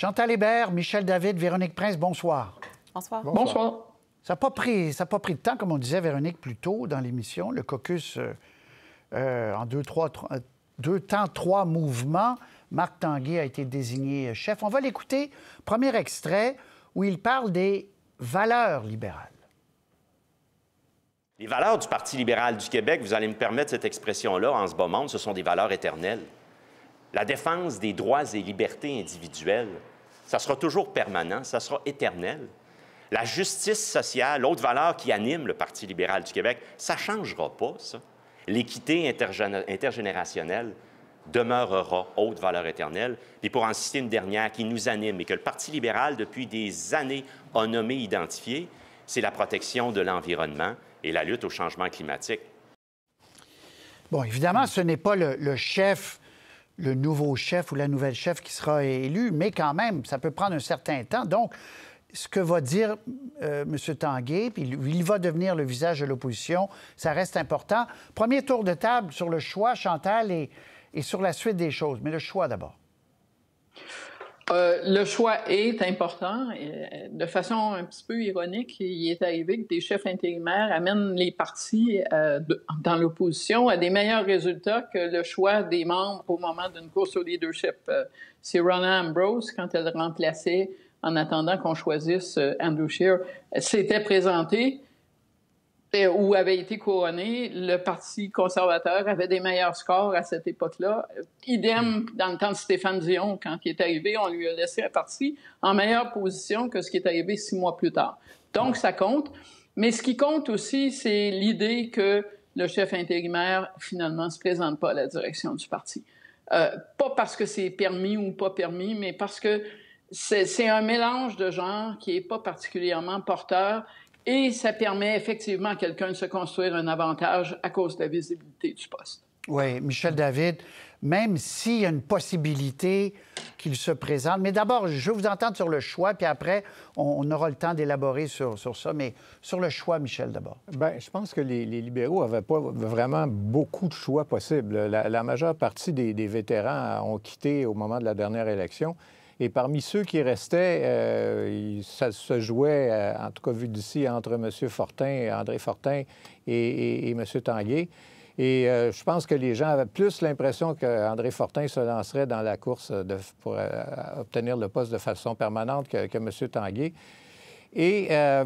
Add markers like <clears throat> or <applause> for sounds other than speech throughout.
Chantal Hébert, Michel David, Véronique Prince, bonsoir. Bonsoir. Bonsoir. Ça n'a pas, pris, ça pas pris de temps, comme on disait, Véronique, plus tôt dans l'émission. Le caucus, euh, euh, en deux, trois, euh, temps, trois mouvements, Marc Tanguay a été désigné chef. On va l'écouter. Premier extrait où il parle des valeurs libérales. Les valeurs du Parti libéral du Québec, vous allez me permettre cette expression-là en ce moment. ce sont des valeurs éternelles. La défense des droits et libertés individuelles, ça sera toujours permanent, ça sera éternel. La justice sociale, l'autre valeur qui anime le Parti libéral du Québec, ça ne changera pas, ça. L'équité intergénérationnelle demeurera haute valeur éternelle. Et pour en citer une dernière qui nous anime et que le Parti libéral, depuis des années, a nommé, identifié, c'est la protection de l'environnement et la lutte au changement climatique. Bon, évidemment, ce n'est pas le chef le nouveau chef ou la nouvelle chef qui sera élue, mais quand même, ça peut prendre un certain temps. Donc, ce que va dire euh, M. Tanguay, puis il va devenir le visage de l'opposition, ça reste important. Premier tour de table sur le choix, Chantal, et, et sur la suite des choses. Mais le choix d'abord. Euh, le choix est important. Euh, de façon un petit peu ironique, il est arrivé que des chefs intérimaires amènent les partis euh, dans l'opposition à des meilleurs résultats que le choix des membres au moment d'une course au leadership. C'est Ronna Ambrose, quand elle remplaçait, en attendant qu'on choisisse Andrew Scheer, s'était présentée euh, où avait été couronné, le Parti conservateur avait des meilleurs scores à cette époque-là. Idem hmm. dans le temps de Stéphane Dion, quand il est arrivé, on lui a laissé un parti en meilleure position que ce qui est arrivé six mois plus tard. Donc, ça compte. Mais ce qui compte aussi, c'est l'idée que le chef intérimaire, finalement, ne se présente pas à la direction du parti. Euh, pas parce que c'est permis ou pas permis, mais parce que c'est un mélange de genres qui est pas particulièrement porteur et ça permet effectivement à quelqu'un de se construire un avantage à cause de la visibilité du poste. Oui, Michel David, même s'il y a une possibilité qu'il se présente. Mais d'abord, je veux vous entendre sur le choix, puis après, on, aura le temps d'élaborer sur, sur, ça. Mais sur le choix, Michel, d'abord. Bien, je pense que les, libéraux n'avaient pas vraiment beaucoup de choix possibles. La, majeure partie des vétérans ont quitté au moment de la dernière élection. Et parmi ceux qui restaient, euh, ça se jouait, euh, en tout cas vu d'ici, entre M. Fortin, André Fortin et, M. Tanguay. Et euh, je pense que les gens avaient plus l'impression qu'André Fortin se lancerait dans la course pour obtenir le poste de façon permanente que, que M. Tanguay. Et euh,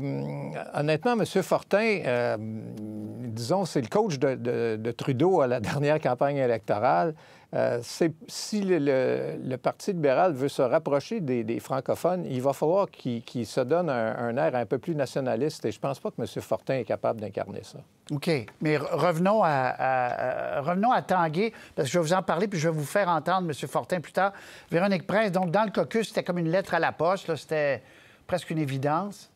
honnêtement, M. Fortin, euh, disons, c'est le coach de, Trudeau à la <laughs> dernière campagne électorale. Euh, si le, Parti libéral veut se rapprocher des, francophones, il va falloir qu'il se donne un, air un peu plus nationaliste. Et je pense pas que M. Fortin est capable d'incarner ça. OK. Mais revenons à, revenons à Tanguay, parce que je vais vous en parler, puis je vais vous faire entendre M. Fortin plus tard. Véronique Prince, donc, dans le caucus, c'était comme une lettre à la poste. C'était presque une évidence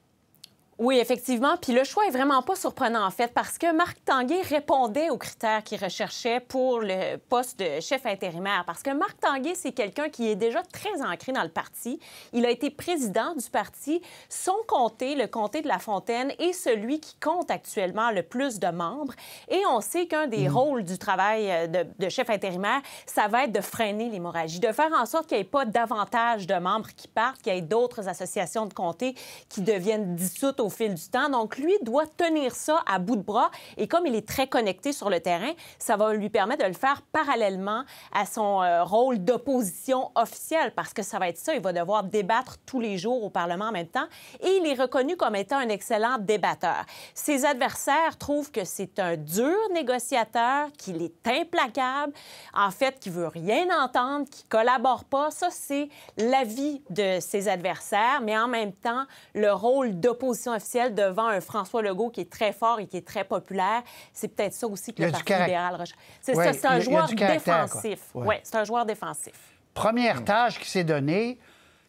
oui, effectivement. Puis le choix est vraiment pas surprenant, en fait, parce que Marc Tanguay répondait aux critères qu'il recherchait pour le poste de chef intérimaire. Parce que Marc Tanguay, c'est quelqu'un qui est déjà très ancré dans le parti. Il a été président du parti. Son comté, le comté de La Fontaine, est celui qui compte actuellement le plus de membres. Et on sait qu'un des mm. rôles du travail euh, de, chef intérimaire, ça va être de freiner l'hémorragie, de faire en sorte qu'il n'y ait pas davantage de membres qui partent, qu'il y ait d'autres associations de comté qui deviennent dissoutes au fil du temps. Donc, lui doit tenir ça à bout de bras. Et comme il est très connecté sur le terrain, ça va lui permettre de le faire parallèlement à son euh, rôle d'opposition officielle, parce que ça va être ça. Il va devoir débattre tous les jours au Parlement en même temps. Et il est reconnu comme étant un excellent débatteur. Ses adversaires trouvent que c'est un dur négociateur, qu'il est implacable, en fait, qui veut rien entendre, qui collabore pas. Ça, c'est l'avis de ses adversaires, mais en même temps, le rôle d'opposition devant un François Legault qui est très fort et qui est très populaire. C'est peut-être ça aussi que le Parti libéral recherche. C'est un, joueur défensif. Oui, c'est un joueur défensif. Première hmm. tâche qui s'est donnée,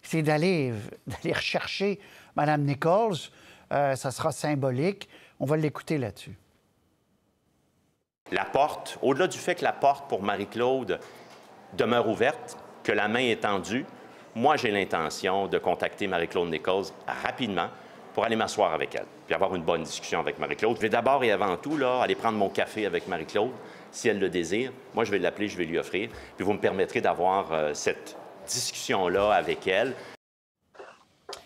c'est d'aller <laughs> rechercher Mme Nichols. Euh, ça sera symbolique. On va l'écouter là-dessus. La porte, au-delà du fait que la porte pour Marie-Claude demeure ouverte, que la main est tendue, moi, j'ai l'intention de contacter Marie-Claude Nichols rapidement pour aller m'asseoir avec elle, puis avoir une bonne discussion avec Marie-Claude. Je vais d'abord et avant tout là, aller prendre mon café avec Marie-Claude, si elle le désire. Moi, je vais l'appeler, je vais lui offrir, puis vous me permettrez d'avoir euh, cette discussion-là avec elle.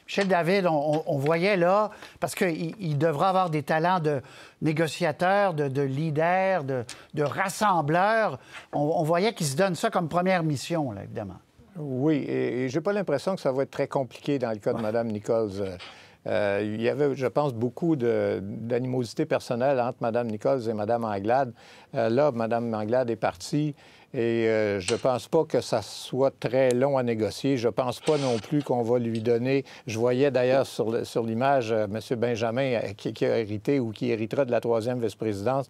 Michel David, on, voyait là, parce qu'il devra avoir des talents de négociateur, de, leader, de, rassembleur. On, voyait qu'il se donne ça comme première mission, évidemment. Oui, et, j'ai pas l'impression que ça va être très compliqué dans le cas de Mme Nicole. Euh, euh, il y avait, je pense, beaucoup d'animosité personnelle entre Mme Nichols et Mme Anglade. Euh, là, Mme Anglade est partie. Et euh, je ne pense pas que ça soit très long à négocier. Je ne pense pas non plus qu'on va lui donner. Je voyais d'ailleurs sur, sur l'image Monsieur M. Benjamin euh, qui, qui, a hérité ou qui héritera de la troisième vice-présidence.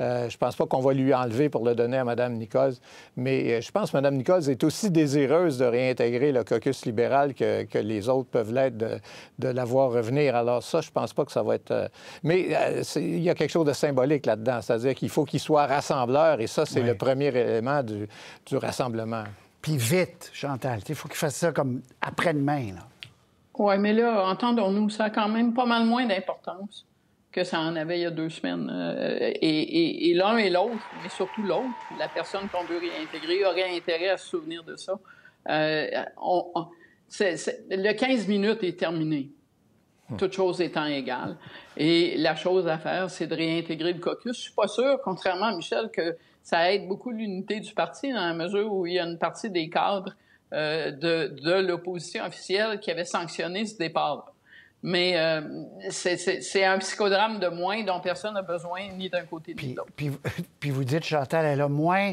Euh, je ne pense pas qu'on va lui enlever pour le donner à Mme Nichols. Mais je pense que Mme Nichols est aussi désireuse de réintégrer le caucus libéral que, les autres peuvent l'être de, de, la voir revenir. Alors ça, je ne pense pas que ça va être. Mais il y a quelque chose de symbolique là-dedans. C'est-à-dire qu'il faut qu'il soit rassembleur et ça, c'est le premier élément du, rassemblement. Puis vite, Chantal. il faut qu'il fasse ça comme après-demain. Oui, mais là, entendons-nous, ça a quand même pas mal moins d'importance que ça en avait il y a deux semaines. Euh, et, l'un et l'autre, mais surtout l'autre, la personne qu'on veut réintégrer aurait intérêt à se souvenir de ça. Euh, le 15 minutes est terminé, Toutes hmm. toute chose étant égale. Et la chose à faire, c'est de réintégrer le caucus. Je suis pas sûr, contrairement à Michel, que ça aide beaucoup l'unité du parti dans hein, la mesure où il y a une partie des cadres euh, de, l'opposition officielle qui avait sanctionné ce départ. là Mais euh, c'est un psychodrame de moins dont personne n'a besoin ni d'un côté ni de l'autre. Puis, <laughs> puis, vous dites, Chantal, elle a moins,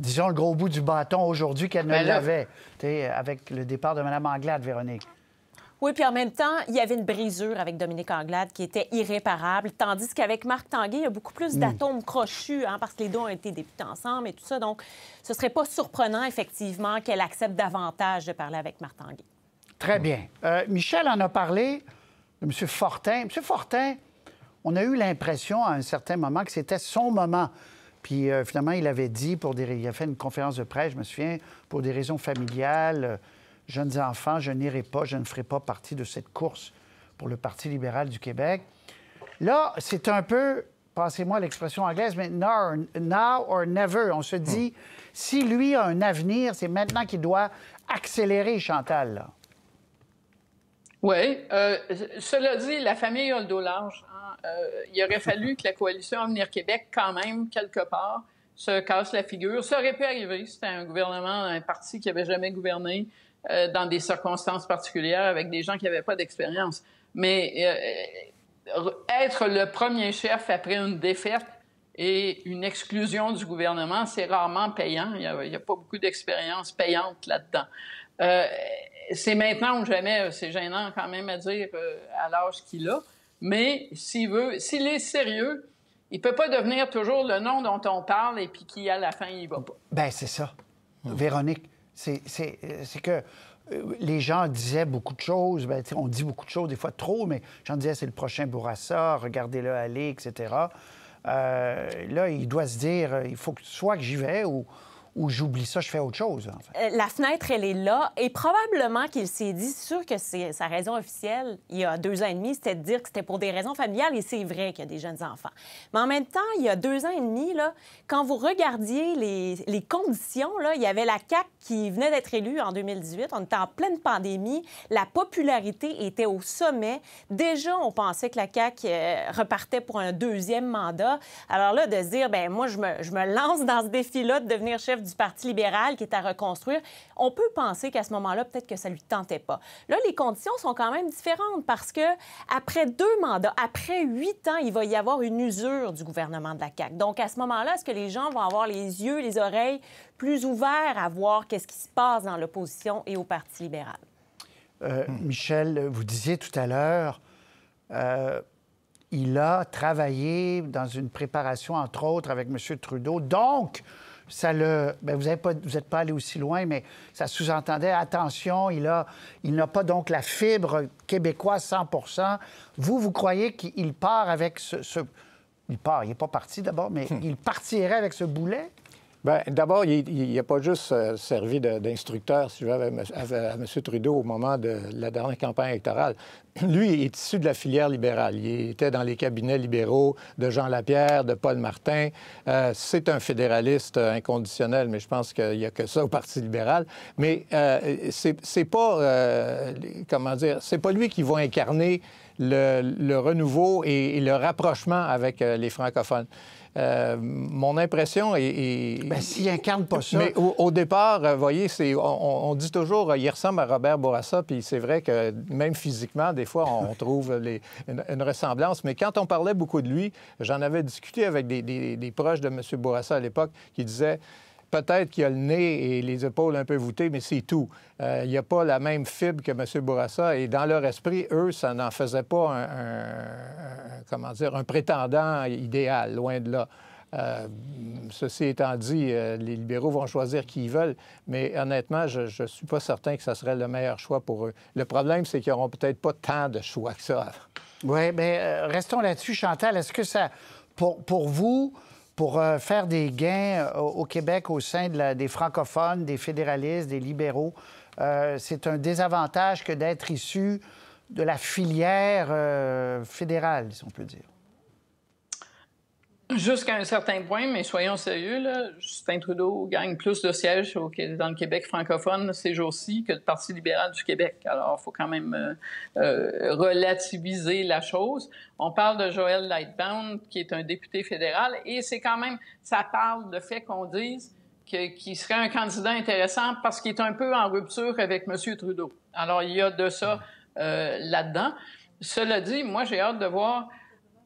disons, le gros bout du bâton aujourd'hui qu'elle ne ben l'avait avec le départ de Mme Anglade, Véronique. Oui, puis en même temps, il y avait une brisure avec Dominique Anglade qui était irréparable, tandis qu'avec Marc Tanguay, il y a beaucoup plus hmm. d'atomes crochus, hein, parce que les deux ont été députés ensemble et tout ça. Donc, ce serait pas surprenant, effectivement, qu'elle accepte davantage de parler avec Marc Tanguay. Très bien. Euh, Michel en a parlé de M. Fortin. M. Fortin, on a eu l'impression à un certain moment que c'était son moment. Puis euh, finalement, il avait dit, pour des... il a fait une conférence de presse, je me souviens, pour des raisons familiales. Euh, jeunes enfants, je n'irai pas, je ne ferai pas partie de cette course pour le Parti libéral du Québec. Là, c'est un peu, passez-moi l'expression anglaise, mais now or, never. On se dit, si lui a un avenir, c'est maintenant qu'il doit accélérer, Chantal. Oui. Euh, cela dit, la famille a le dos large. Hein. Euh, il aurait fallu que la coalition Avenir Québec, quand même, quelque part, se casse la figure. Ça aurait pu arriver. C'était un gouvernement, un parti qui n'avait jamais gouverné. Euh, dans des circonstances particulières avec des gens qui n'avaient pas d'expérience. Mais euh, être le premier chef après une défaite et une exclusion du gouvernement, c'est rarement payant. Il n'y a, pas beaucoup d'expérience payante là-dedans. Euh, c'est maintenant ou jamais, c'est gênant quand même à dire à l'âge qu'il a, mais s'il veut, s'il est sérieux, il peut pas devenir toujours le nom dont on parle et puis qui, à la fin, il va pas. Ben c'est ça. Véronique, euh, c'est que euh, les gens disaient beaucoup de choses. Ben, on dit beaucoup de choses, des fois trop, mais j'en disais, c'est le prochain Bourassa, regardez-le aller, etc. Euh, là, il doit se dire, il faut que soit que j'y vais ou ou j'oublie ça, je fais autre chose. Euh, la fenêtre, elle est là. Et probablement qu'il s'est dit, sûr que c'est sa raison officielle, il y a deux ans et demi, c'était de dire que c'était pour des raisons familiales. Et c'est vrai qu'il y a des jeunes enfants. Mais en même temps, il y a deux ans et demi, là, quand vous regardiez les, conditions, là, il y avait la CAC qui venait d'être élue en 2018. On était en pleine pandémie. La popularité était au sommet. Déjà, on pensait que la CAQ euh, repartait pour un deuxième mandat. Alors là, de se dire, ben moi, je me, je me lance dans ce défi-là de devenir chef du Parti libéral qui est à reconstruire, on peut penser qu'à ce moment-là, peut-être que ça lui tentait pas. Là, les conditions sont quand même différentes parce que après deux mandats, après huit ans, il va y avoir une usure du gouvernement de la CAQ. Donc, à ce moment-là, est-ce que les gens vont avoir les yeux, les oreilles plus ouverts à voir qu'est-ce qui se passe dans l'opposition et au Parti libéral? Euh, Michel, vous disiez tout à l'heure, euh, il a travaillé dans une préparation, entre autres, avec M. Trudeau. Donc, ça le. Ben, vous n'êtes pas, pas allé aussi loin, mais ça sous-entendait attention, il a, il n'a pas donc la fibre québécoise 100 Vous, vous croyez qu'il part avec ce, Il part, il n'est pas parti d'abord, mais hmm. il partirait avec ce boulet? Ben, d'abord, il n'a pas juste euh, servi d'instructeur, si je veux, à, M. Trudeau au moment de la dernière campagne électorale. <clears throat> Lui il est issu de la filière libérale. Il était dans les cabinets libéraux de Jean Lapierre, de Paul Martin. Euh, c'est un fédéraliste euh, inconditionnel, mais je pense qu'il n'y a que ça au Parti libéral. Mais euh, c'est pas, comment dire, c'est pas lui qui va incarner le, renouveau et, le rapprochement avec les francophones. Euh, mon impression est. est... Ben, s'il incarne pas ça. Mais au, départ, vous euh, voyez, c'est, on, dit toujours, euh, il ressemble à Robert Bourassa, puis c'est vrai que même physiquement, des fois, on trouve les, une, ressemblance. Mais quand on parlait beaucoup de lui, j'en avais discuté avec des, des proches de M. Bourassa à l'époque qui disaient Peut-être qu'il a le nez et les épaules un peu voûtées, mais c'est tout. Euh, il n'y a pas la même fibre que M. Bourassa. Et dans leur esprit, eux, ça n'en faisait pas un, comment dire, un prétendant idéal, loin de là. Euh, ceci étant dit, euh, les libéraux vont choisir qui ils veulent, mais honnêtement, je ne suis pas certain que ce serait le meilleur choix pour eux. Le problème, c'est qu'ils n'auront peut-être pas tant de choix que ça. Oui, mais restons là-dessus, Chantal. Est-ce que ça, pour vous, pour euh, faire des gains euh, au Québec au sein de des francophones, des fédéralistes, des libéraux. Euh, c'est un désavantage que d'être issu de la filière fédérale, si on peut dire. Jusqu'à un certain point, mais soyons sérieux, là, Justin Trudeau gagne plus de sièges dans le Québec francophone ces jours-ci que le Parti libéral du Québec. Alors, il faut quand même euh, euh, relativiser la chose. On parle de Joël Lightbound, qui est un député fédéral, et c'est quand même, ça parle de fait qu'on dise qu'il serait un candidat intéressant parce qu'il est un peu en rupture avec M. Trudeau. Alors, il y a de ça euh, là-dedans. Cela dit, moi, j'ai hâte de voir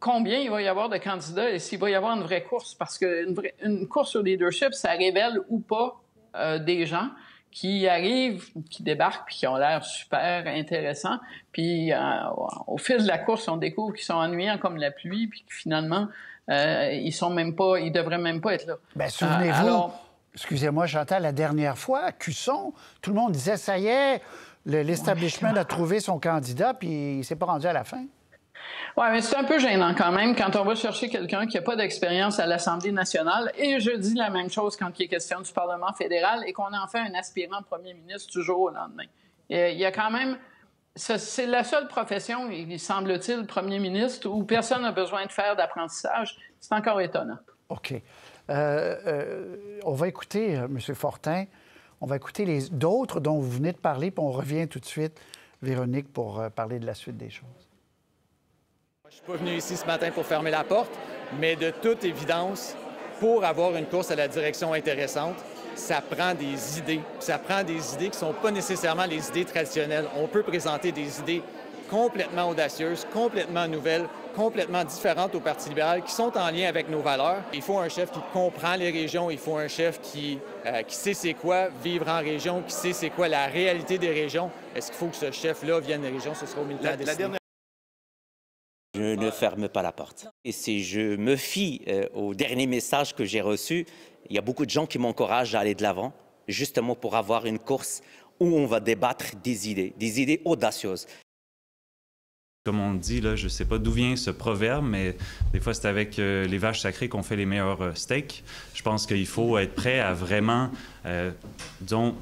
combien il va y avoir de candidats et s'il va y avoir une vraie course, parce qu'une une course sur leadership, ça révèle ou pas euh, des gens qui arrivent, qui débarquent, puis qui ont l'air super intéressants. Puis euh, au fil de la course, on découvre qu'ils sont ennuyants comme la pluie, puis finalement, euh, ils sont même pas, ils devraient même pas être là. Bien, souvenez-vous, excusez-moi, j'entends la dernière fois, à Cusson, tout le monde disait ça y est, l'establishment a trouvé son candidat, puis il s'est pas rendu à la fin. Oui, mais c'est un peu gênant quand même quand on va chercher quelqu'un qui n'a pas d'expérience à l'Assemblée nationale. Et je dis la même chose quand il est question du Parlement fédéral et qu'on en fait un aspirant premier ministre toujours au lendemain. il y a quand même. C'est la seule profession, il semble-t-il, premier ministre, où personne n'a besoin de faire d'apprentissage. C'est encore étonnant. OK. Euh, euh, on va écouter euh, M. Fortin. On va écouter les d'autres dont vous venez de parler, puis on revient tout de suite, Véronique, pour parler de la suite des choses. Je suis pas venu ici ce matin pour fermer la porte, mais de toute évidence, pour avoir une course à la direction intéressante, ça prend des idées. Ça prend des idées qui ne sont pas nécessairement les idées traditionnelles. On peut présenter des idées complètement audacieuses, complètement nouvelles, complètement différentes au Parti libéral, qui sont en lien avec nos valeurs. Il faut un chef qui comprend les régions, il faut un chef qui, euh, qui sait c'est quoi vivre en région, qui sait c'est quoi la réalité des régions. Est-ce qu'il faut que ce chef-là vienne des régions? Ce sera au milieu la, des ferme pas la porte. Et si je me fie euh, au dernier message que j'ai reçu, il y a beaucoup de gens qui m'encouragent à aller de l'avant, justement pour avoir une course où on va débattre des idées, des idées audacieuses. Comme on dit, là, je ne sais pas d'où vient ce proverbe, mais des fois, c'est avec euh, les vaches sacrées qu'on fait les meilleurs euh, steaks. Je pense qu'il faut être prêt à vraiment, disons,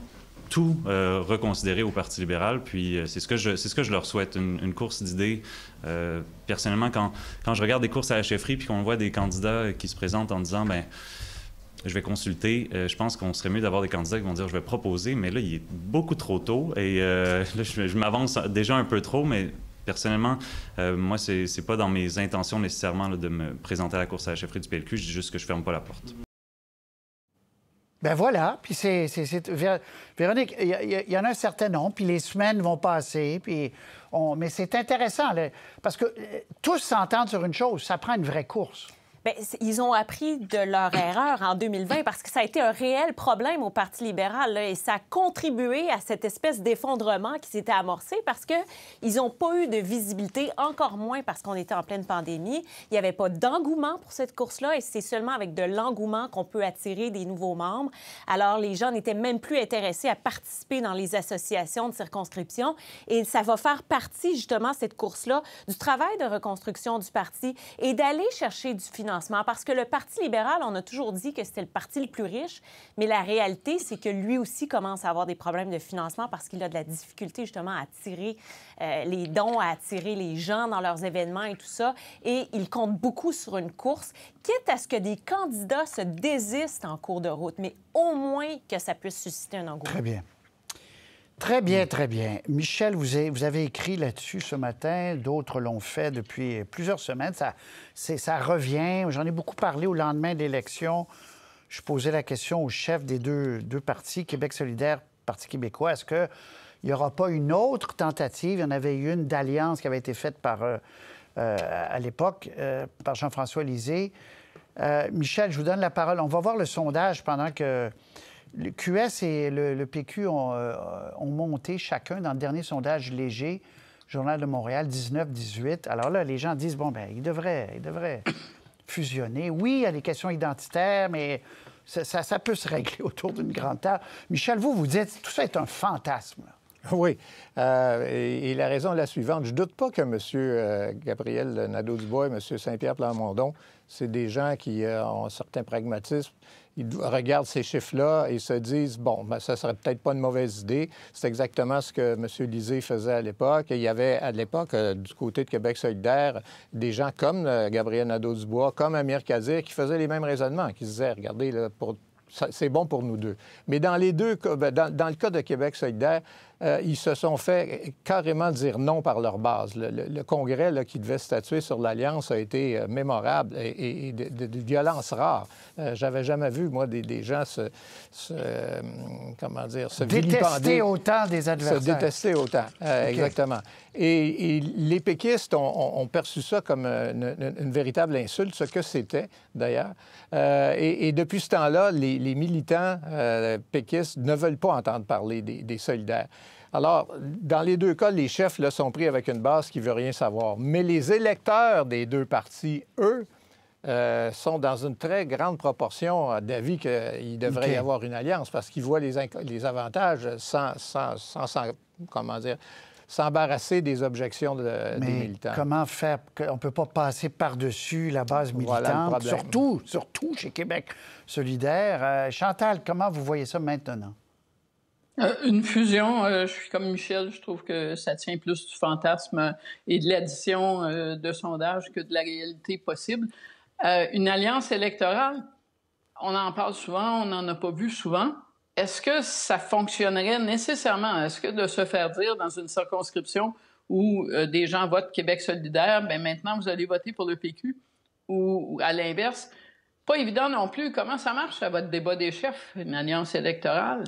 tout euh, reconsidérer au Parti libéral. Puis euh, c'est ce, que je, ce que je leur souhaite, une, course d'idées. Euh, personnellement, quand, quand je regarde des courses à la chefferie, puis qu'on voit des candidats qui se présentent en disant, ben je vais consulter. je pense qu'on serait mieux d'avoir des candidats qui vont dire je vais proposer, mais là, il est beaucoup trop tôt et <laughs> là, je, m'avance déjà un peu trop, mais personnellement, moi, moi, c'est pas dans mes intentions nécessairement de me présenter à la course à la chefferie du PLQ. Je dis juste que je ferme pas la porte. Ben voilà, puis c'est... Véronique, il y, en a un certain nombre, puis les semaines vont passer, on... mais c'est intéressant, parce que euh, tous s'entendent sur une chose, ça prend une vraie course. Ben, ils ont appris de leur erreur en 2020 parce que ça a été un réel problème au Parti libéral et ça a contribué à cette espèce d'effondrement qui s'était amorcé parce qu'ils n'ont pas eu de visibilité, encore moins parce qu'on était en pleine pandémie. Il n'y avait pas d'engouement pour cette course-là et c'est seulement avec de l'engouement qu'on peut attirer des nouveaux membres. Alors, les gens n'étaient même plus intéressés à participer dans les associations de circonscription et ça va faire partie, justement, cette course-là, du travail de reconstruction du parti et d'aller chercher du financement parce que le Parti libéral, on a toujours dit que c'était le parti le plus riche, mais la réalité, c'est que lui aussi commence à avoir des problèmes de financement parce qu'il a de la difficulté justement à attirer euh, les dons, à attirer les gens dans leurs événements et tout ça. Et il compte beaucoup sur une course, quitte à ce que des candidats se désistent en cours de route, mais au moins que ça puisse susciter un engouement. Très bien. Très bien, mm. très bien. Michel, vous avez, vous avez écrit là-dessus ce matin. D'autres l'ont fait depuis plusieurs semaines. Ça, ça revient. J'en ai beaucoup parlé au lendemain de l'élection. Je posais la question au chef des deux, partis, Québec solidaire, Parti québécois. Est-ce qu'il n'y aura pas une autre tentative? Il y en avait eu une d'alliance qui avait été faite par, euh, euh, à l'époque euh, par Jean-François Lisée. Michel, je vous donne la parole. On va voir le sondage pendant que le QS et le, PQ euh, ont, monté chacun dans le dernier sondage léger, Journal de Montréal, 19-18. Alors là, les gens disent, bon, ben, ils devraient, ils devraient <coughs> fusionner. Oui, il y a des questions identitaires, mais ça, peut se régler <laughs> autour d'une grande table. Michel, vous, vous dites, tout ça est un fantasme. <laughs> Oui. Euh, et, la raison est la suivante. Je doute pas que M. Euh, Gabriel Nadeau-Dubois et M. Saint-Pierre Plamondon, c'est des gens qui ont un certain pragmatisme, ils regardent ces chiffres-là et se disent bon, ben, ça serait peut-être pas une mauvaise idée. C'est exactement ce que M. Lisée faisait à l'époque. Il y avait à l'époque, euh, du côté de Québec solidaire, des gens comme euh, Gabriel Nadeau-Dubois, comme Amir Kazir, qui faisaient les mêmes raisonnements, qui se disaient regardez, là, c'est bon pour nous deux. Mais dans les deux ben, dans, dans, le cas de Québec solidaire, euh, ils se sont fait carrément dire non par leur base. Le, congrès qui devait statuer sur l'Alliance a été euh, mémorable et, de, violences rares. violence rare. Euh, j'avais jamais vu, moi, des, gens se, Comment dire Se détester autant des adversaires. Se détester autant, exactement. Et, les péquistes ont, perçu ça comme une, véritable insulte, ce que c'était, d'ailleurs. et, depuis ce temps-là, les, militants péquistes ne veulent pas entendre parler des, des solidaires. Alors, dans les deux cas, les chefs le sont pris avec une base qui ne veut rien savoir. Mais les électeurs des deux partis, eux, euh, sont dans une très grande proportion d'avis qu'il devrait y avoir une alliance parce qu'ils voient les, avantages sans, sans, comment s'embarrasser des objections des militants. Comment faire? On ne peut pas passer par-dessus la base militante, surtout, surtout chez Québec solidaire. Euh, Chantal, comment vous voyez ça maintenant? Euh, une fusion, euh, je suis comme Michel, je trouve que ça tient plus du fantasme et de l'addition euh, de sondages que de la réalité possible. une alliance électorale, on en parle souvent, on n'en a pas vu souvent. Est-ce que ça fonctionnerait nécessairement? Est-ce que de se faire dire dans une circonscription où des gens votent Québec solidaire, ben maintenant vous allez voter pour le PQ, ou, ou à l'inverse, pas évident non plus. Comment ça marche à votre débat des chefs, une alliance électorale?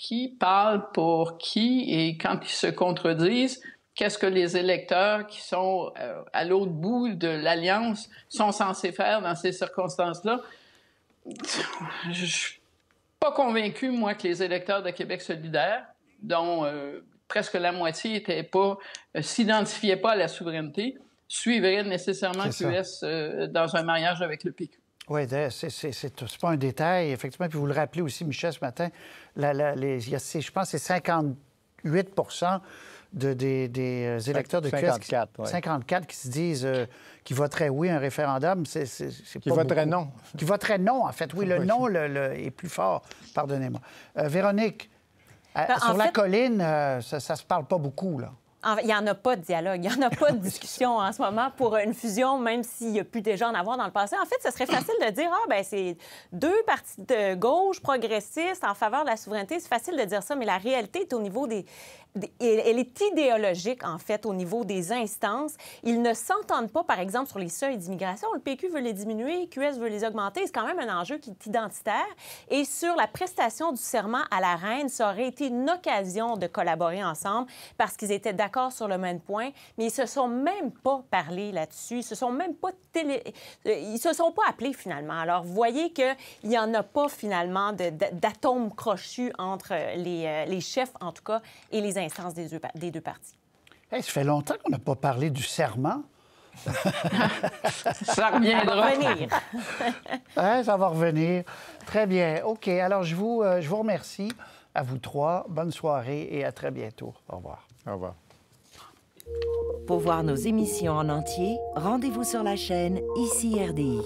qui parle pour qui et quand ils se contredisent, qu'est-ce que les électeurs qui sont euh, à l'autre bout de l'alliance sont censés faire dans ces circonstances-là. Je suis pas convaincu, moi, que les électeurs de Québec solidaire, dont euh, presque la moitié était pas, euh, s'identifiaient pas à la souveraineté, suivraient nécessairement QS dans un mariage avec le PQ. Oui, c'est pas un détail, effectivement. Puis vous le rappelez aussi, Michel, ce matin, les, je pense que c'est 58 de, des, euh, électeurs de 54, QS, 54 qui se disent qu'ils euh, qui voteraient oui à un référendum, c'est Qui voteraient non. Qui voteraient non, en fait. Oui, le <laughs> non le, est plus fort, pardonnez-moi. Euh, Véronique, ben, sur la colline, ça se parle pas beaucoup, là il n'y en a pas de dialogue, il n'y en a pas de <laughs> discussion en ce moment pour une fusion, même s'il y a pu déjà en avoir dans le passé. En fait, ce serait facile de dire, ah, ben c'est deux partis de gauche progressistes en faveur de la souveraineté. C'est facile de dire ça, mais la réalité est au niveau des... Elle est idéologique, en fait, au niveau des instances. Ils ne s'entendent pas, par exemple, sur les seuils d'immigration. Le PQ veut les diminuer, QS veut les augmenter. C'est quand même un enjeu qui est identitaire. Et sur la prestation du serment à la reine, ça aurait été une occasion de collaborer ensemble parce qu'ils étaient d'accord d'accord sur le même point, mais ils se sont même pas parlé là-dessus. Ils se sont même pas télé... Euh, ils se sont pas appelés finalement. Alors, voyez qu'il n'y en a pas finalement d'atomes crochus entre euh, les, euh, les, chefs, en tout cas, et les instances des deux, des deux parties. ça fait longtemps qu'on n'a pas parlé du serment. ça reviendra. Ça va revenir. <laughs> Hein, ça va revenir. Très bien. OK. Alors, je vous, je vous remercie à vous trois. Bonne soirée et à très bientôt. Au revoir. Au revoir. Pour voir nos émissions en entier, rendez-vous sur la chaîne ICI RDI.